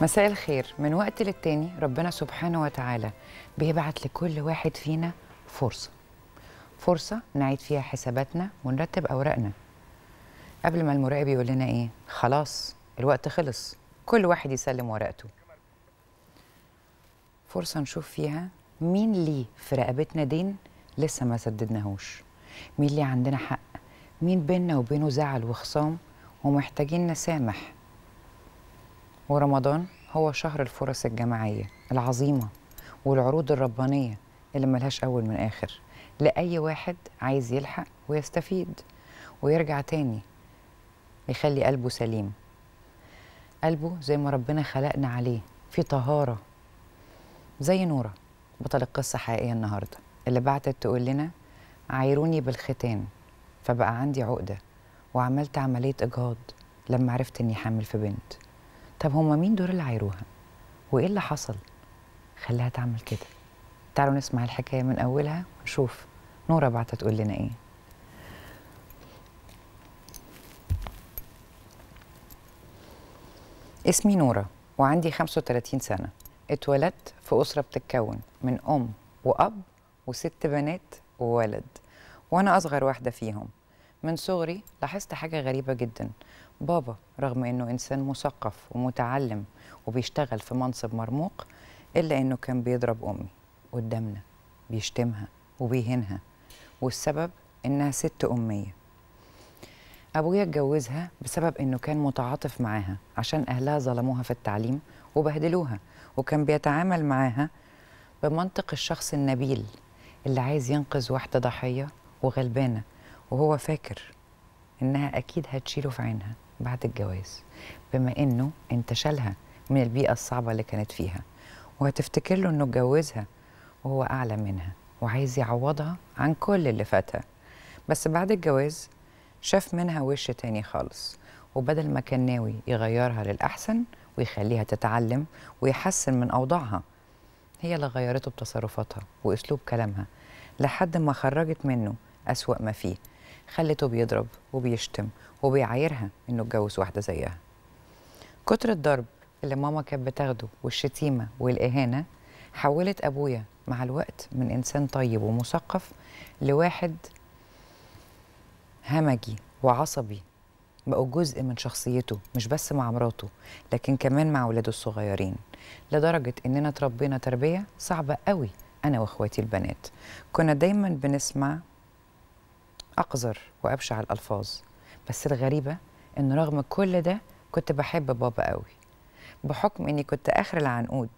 مساء الخير من وقت للتاني ربنا سبحانه وتعالى بيبعت لكل واحد فينا فرصة فرصة نعيد فيها حساباتنا ونرتب أوراقنا قبل ما المراقب يقول لنا إيه خلاص الوقت خلص كل واحد يسلم ورقته فرصة نشوف فيها مين ليه في رقبتنا دين لسه ما سددناهوش مين ليه عندنا حق مين بينا وبينه زعل وخصام ومحتاجين نسامح ورمضان هو شهر الفرص الجماعية العظيمة والعروض الربانية اللي ملهاش أول من آخر لأي واحد عايز يلحق ويستفيد ويرجع تاني يخلي قلبه سليم قلبه زي ما ربنا خلقنا عليه في طهارة زي نورة بطل القصة حقيقية النهاردة اللي بعتت تقول لنا عايروني بالختان فبقى عندي عقدة وعملت عملية إجهاض لما عرفت إني حامل في بنت طب هما مين دول اللي عايروها وايه اللي حصل خلاها تعمل كده تعالوا نسمع الحكايه من اولها ونشوف نوره بعتها تقول لنا ايه اسمي نوره وعندي 35 سنه اتولدت في اسره بتتكون من ام واب وست بنات وولد وانا اصغر واحده فيهم من صغري لاحظت حاجه غريبه جدا بابا رغم انه انسان مثقف ومتعلم وبيشتغل في منصب مرموق الا انه كان بيضرب امي قدامنا بيشتمها وبيهينها والسبب انها ست اميه ابويا اتجوزها بسبب انه كان متعاطف معاها عشان اهلها ظلموها في التعليم وبهدلوها وكان بيتعامل معاها بمنطق الشخص النبيل اللي عايز ينقذ واحده ضحيه وغلبانه وهو فاكر انها اكيد هتشيله في عينها بعد الجواز بما انه انت شالها من البيئه الصعبه اللي كانت فيها وهتفتكر له انه اتجوزها وهو اعلى منها وعايز يعوضها عن كل اللي فاتها بس بعد الجواز شاف منها وش تاني خالص وبدل ما كان ناوي يغيرها للأحسن ويخليها تتعلم ويحسن من أوضاعها هي اللي غيرته بتصرفاتها وأسلوب كلامها لحد ما خرجت منه أسوأ ما فيه خلته بيضرب وبيشتم وبيعايرها إنه اتجوز واحدة زيها كتر الضرب اللي ماما كانت بتاخده والشتيمة والإهانة حولت أبويا مع الوقت من إنسان طيب ومثقف لواحد همجي وعصبي بقوا جزء من شخصيته مش بس مع مراته لكن كمان مع ولاده الصغيرين لدرجة إننا تربينا تربية صعبة قوي أنا وإخواتي البنات كنا دايما بنسمع أقذر وأبشع الألفاظ بس الغريبة إن رغم كل ده كنت بحب بابا قوي بحكم إني كنت آخر العنقود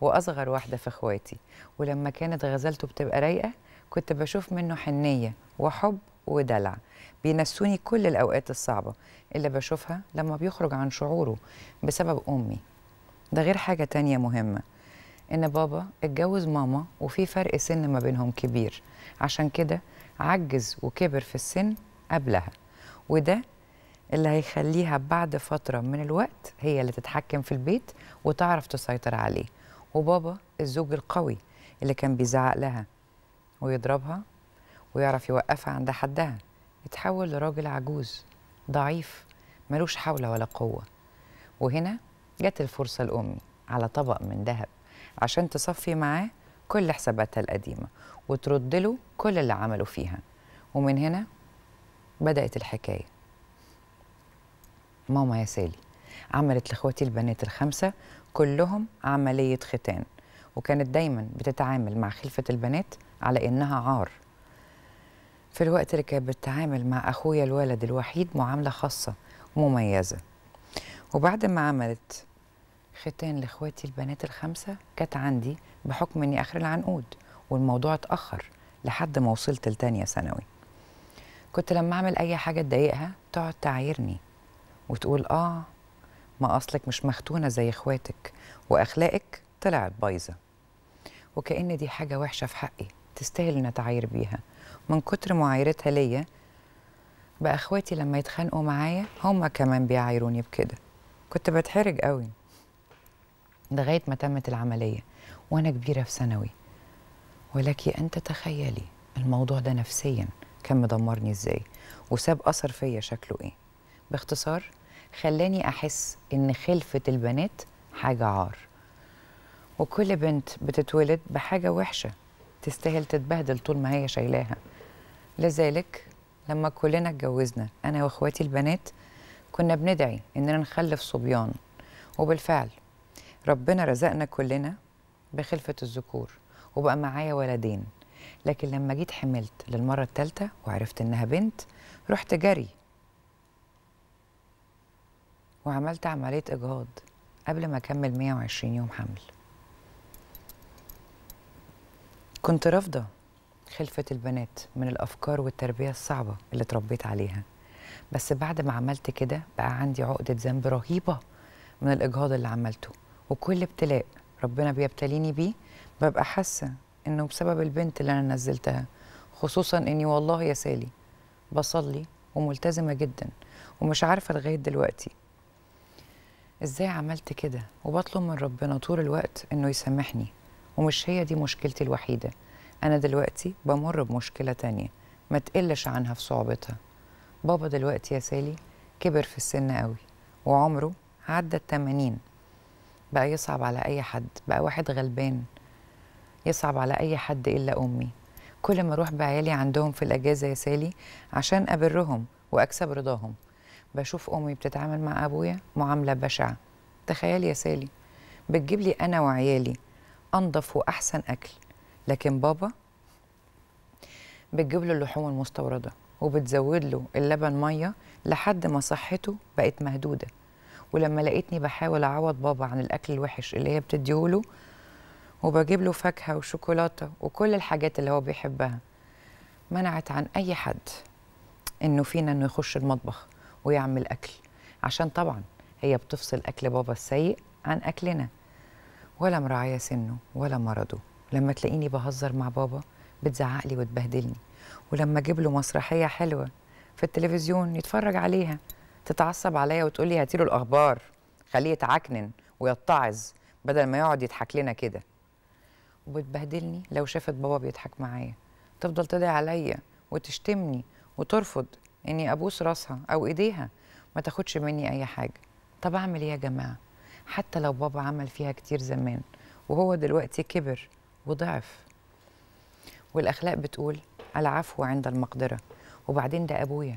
وأصغر واحدة في إخواتي ولما كانت غزلته بتبقى رايقة كنت بشوف منه حنية وحب ودلع بينسوني كل الأوقات الصعبة اللي بشوفها لما بيخرج عن شعوره بسبب أمي ده غير حاجة تانية مهمة إن بابا اتجوز ماما وفي فرق سن ما بينهم كبير عشان كده عجز وكبر في السن قبلها وده اللي هيخليها بعد فترة من الوقت هي اللي تتحكم في البيت وتعرف تسيطر عليه وبابا الزوج القوي اللي كان بيزعق لها ويضربها ويعرف يوقفها عند حدها اتحول لراجل عجوز ضعيف ملوش حول ولا قوة وهنا جت الفرصة لأمي على طبق من ذهب عشان تصفي معاه كل حساباتها القديمة وترد له كل اللي عملوا فيها ومن هنا بدأت الحكاية ماما يا سالي عملت لاخواتي البنات الخمسة كلهم عملية ختان وكانت دايما بتتعامل مع خلفة البنات على إنها عار في الوقت اللي كانت بتتعامل مع أخويا الولد الوحيد معاملة خاصة ومميزة وبعد ما عملت ختان لاخواتي البنات الخمسه كانت عندي بحكم اني اخر العنقود والموضوع اتاخر لحد ما وصلت لتانيه ثانوي كنت لما اعمل اي حاجه تضايقها تقعد تعايرني وتقول اه ما اصلك مش مختونه زي اخواتك واخلاقك طلعت بايظه وكأن دي حاجه وحشه في حقي تستاهل ان اتعاير بيها من كتر معايرتها ليا بقى اخواتي لما يتخانقوا معايا هما كمان بيعايروني بكده كنت بتحرج قوي لغايه ما تمت العمليه وانا كبيره في ثانوي ولك ان تتخيلي الموضوع ده نفسيا كان مدمرني ازاي وساب اثر فيا شكله ايه باختصار خلاني احس ان خلفه البنات حاجه عار وكل بنت بتتولد بحاجه وحشه تستاهل تتبهدل طول ما هي شايلاها لذلك لما كلنا اتجوزنا انا واخواتي البنات كنا بندعي اننا نخلف صبيان وبالفعل ربنا رزقنا كلنا بخلفة الذكور وبقى معايا ولدين لكن لما جيت حملت للمرة الثالثة وعرفت إنها بنت رحت جري وعملت عملية إجهاض قبل ما أكمل 120 يوم حمل كنت رافضة خلفة البنات من الأفكار والتربية الصعبة اللي اتربيت عليها بس بعد ما عملت كده بقى عندي عقدة ذنب رهيبة من الإجهاض اللي عملته وكل ابتلاء ربنا بيبتليني بيه ببقى حاسه انه بسبب البنت اللي انا نزلتها خصوصا اني والله يا سالي بصلي وملتزمه جدا ومش عارفه لغايه دلوقتي ازاي عملت كده وبطلب من ربنا طول الوقت انه يسامحني ومش هي دي مشكلتي الوحيده انا دلوقتي بمر بمشكله تانية ما تقلش عنها في صعوبتها بابا دلوقتي يا سالي كبر في السن قوي وعمره عدى التمانين بقى يصعب على أي حد بقى واحد غلبان يصعب على أي حد إلا أمي كل ما أروح بعيالي عندهم في الأجازة يا سالي عشان أبرهم وأكسب رضاهم بشوف أمي بتتعامل مع أبويا معاملة بشعة تخيل يا سالي بتجيب لي أنا وعيالي أنضف وأحسن أكل لكن بابا بتجيب له اللحوم المستورده وبتزود له اللبن ميه لحد ما صحته بقت مهدوده ولما لقيتني بحاول اعوض بابا عن الاكل الوحش اللي هي بتديهوله وبجيب له فاكهه وشوكولاته وكل الحاجات اللي هو بيحبها منعت عن اي حد انه فينا انه يخش المطبخ ويعمل اكل عشان طبعا هي بتفصل اكل بابا السيء عن اكلنا ولا مراعيه سنه ولا مرضه لما تلاقيني بهزر مع بابا بتزعقلي وتبهدلني ولما اجيب له مسرحيه حلوه في التلفزيون يتفرج عليها تتعصب عليا وتقول لي له الاخبار خليه يتعكنن ويتعظ بدل ما يقعد يضحك لنا كده وبتبهدلني لو شافت بابا بيضحك معايا تفضل تدعي عليا وتشتمني وترفض اني ابوس راسها او ايديها ما تاخدش مني اي حاجه طب اعمل ايه يا جماعه حتى لو بابا عمل فيها كتير زمان وهو دلوقتي كبر وضعف والاخلاق بتقول العفو عند المقدره وبعدين ده ابويا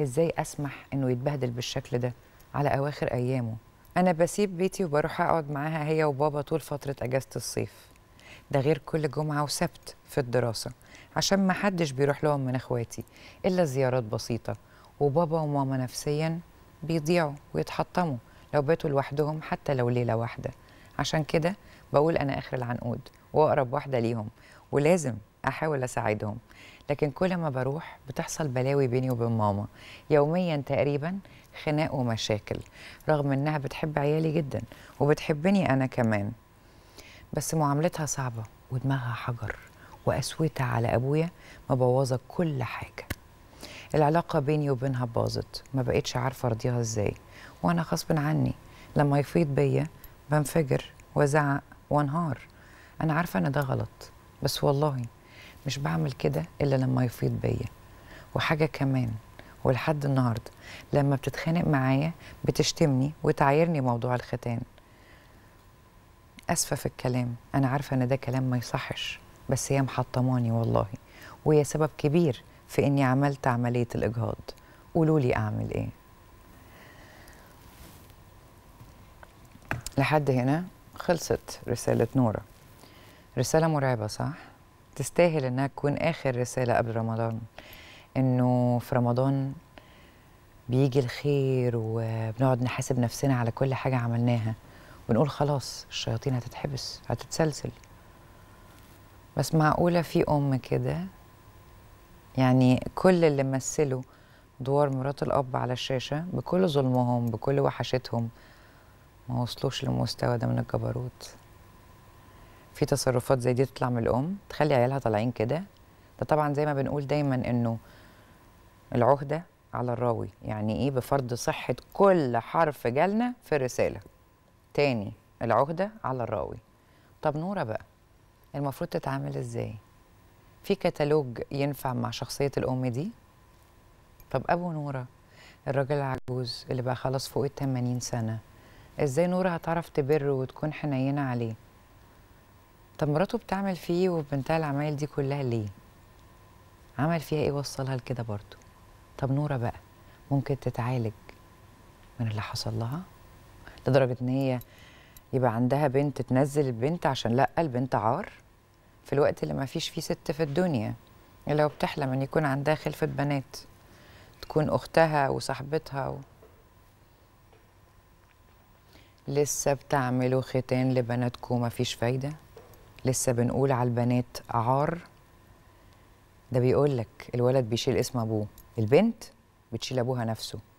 ازاي اسمح انه يتبهدل بالشكل ده على اواخر ايامه انا بسيب بيتي وبروح اقعد معاها هي وبابا طول فتره اجازه الصيف ده غير كل جمعه وسبت في الدراسه عشان ما حدش بيروح لهم من اخواتي الا زيارات بسيطه وبابا وماما نفسيا بيضيعوا ويتحطموا لو باتوا لوحدهم حتى لو ليله واحده عشان كده بقول انا اخر العنقود واقرب واحده ليهم ولازم احاول اساعدهم لكن كل ما بروح بتحصل بلاوي بيني وبين ماما يوميا تقريبا خناق ومشاكل رغم انها بتحب عيالي جدا وبتحبني انا كمان بس معاملتها صعبه ودماغها حجر وقسوتها على ابويا مبوظه كل حاجه العلاقه بيني وبينها باظت ما بقتش عارفه ارضيها ازاي وانا غصب عني لما يفيض بيا بنفجر وازعق وانهار انا عارفه ان ده غلط بس والله مش بعمل كده إلا لما يفيض بيا وحاجة كمان ولحد النهاردة لما بتتخانق معايا بتشتمني وتعايرني موضوع الختان أسفة في الكلام أنا عارفة إن ده كلام ما يصحش بس هي محطماني والله وهي سبب كبير في إني عملت عملية الإجهاض قولوا لي أعمل إيه لحد هنا خلصت رسالة نورة رسالة مرعبة صح؟ تستاهل انها تكون اخر رسالة قبل رمضان انه في رمضان بيجي الخير وبنقعد نحاسب نفسنا على كل حاجة عملناها ونقول خلاص الشياطين هتتحبس هتتسلسل بس معقولة في أم كده يعني كل اللي مثلوا دور مرات الأب على الشاشة بكل ظلمهم بكل وحشتهم ما وصلوش لمستوى ده من الجبروت في تصرفات زي دي تطلع من الام تخلي عيالها طالعين كده ده طبعا زي ما بنقول دايما انه العهده على الراوي يعني ايه بفرض صحه كل حرف جالنا في الرساله تاني العهده على الراوي طب نوره بقى المفروض تتعامل ازاي في كتالوج ينفع مع شخصيه الام دي طب ابو نوره الراجل العجوز اللي بقى خلاص فوق ال سنه ازاي نوره هتعرف تبر وتكون حنينه عليه طب مراته بتعمل فيه وبنتها العمايل دي كلها ليه؟ عمل فيها ايه وصلها لكده برضه؟ طب نوره بقى ممكن تتعالج من اللي حصل لها؟ لدرجه ان هي يبقى عندها بنت تنزل البنت عشان لا البنت عار في الوقت اللي ما فيش فيه ست في الدنيا الا وبتحلم ان يكون عندها خلفه بنات تكون اختها وصاحبتها و... لسه بتعملوا ختان لبناتكم مفيش فايده لسه بنقول على البنات عار ده بيقول لك الولد بيشيل اسم ابوه البنت بتشيل ابوها نفسه